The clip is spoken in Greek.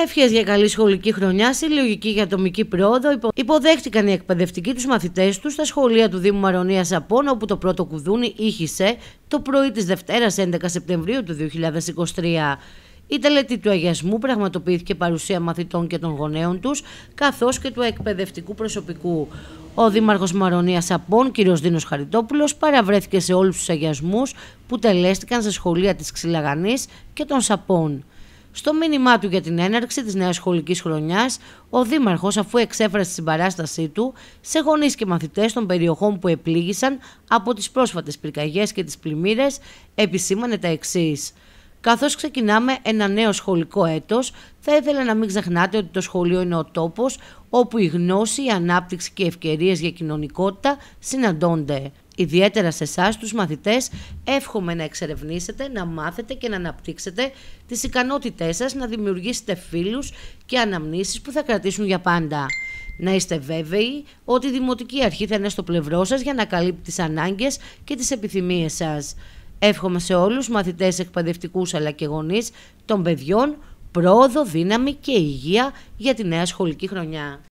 ευχές για καλή σχολική χρονιά, συλλογική για ατομική πρόοδο, υποδέχτηκαν οι εκπαιδευτικοί τους μαθητές τους στα σχολεία του Δήμου Μαρονίας Απών, όπου το πρώτο κουδούνι ήχησε το πρωί της Δευτέρας 11 Σεπτεμβρίου του 2023. Η τελετή του αγιασμού πραγματοποιήθηκε παρουσία μαθητών και των γονέων τους, καθώς και του εκπαιδευτικού προσωπικού. Ο Δήμαρχος Μαρονίας Απών, κ. Δίνος Χαριτόπουλος, παραβρέθηκε σε όλους τους αγιασμούς που τελέστηκαν στα σχολεία της Ξυλαγανής και των Σαπών. Στο μήνυμά του για την έναρξη της νέας σχολικής χρονιάς, ο Δήμαρχος, αφού εξέφρασε την συμπαράστασή του σε γονείς και μαθητές των περιοχών που επλήγησαν από τις πρόσφατες πυρκαγιές και τις πλημμύρες, επισήμανε τα εξής. Καθώς ξεκινάμε ένα νέο σχολικό έτος, θα ήθελα να μην ξεχνάτε ότι το σχολείο είναι ο τόπος όπου η γνώση, η ανάπτυξη και οι ευκαιρίες για κοινωνικότητα συναντώνται ιδιαίτερα σε εσάς, τους μαθητές, εύχομαι να εξερευνήσετε, να μάθετε και να αναπτύξετε τις ικανότητές σας, να δημιουργήσετε φίλους και αναμνήσεις που θα κρατήσουν για πάντα. Να είστε βέβαιοι ότι η Δημοτική Αρχή θα είναι στο πλευρό σας για να καλύπτει τις ανάγκες και τις επιθυμίες σας. Εύχομαι σε όλους μαθητές εκπαιδευτικούς αλλά και γονείς των παιδιών πρόοδο, δύναμη και υγεία για τη νέα σχολική χρονιά.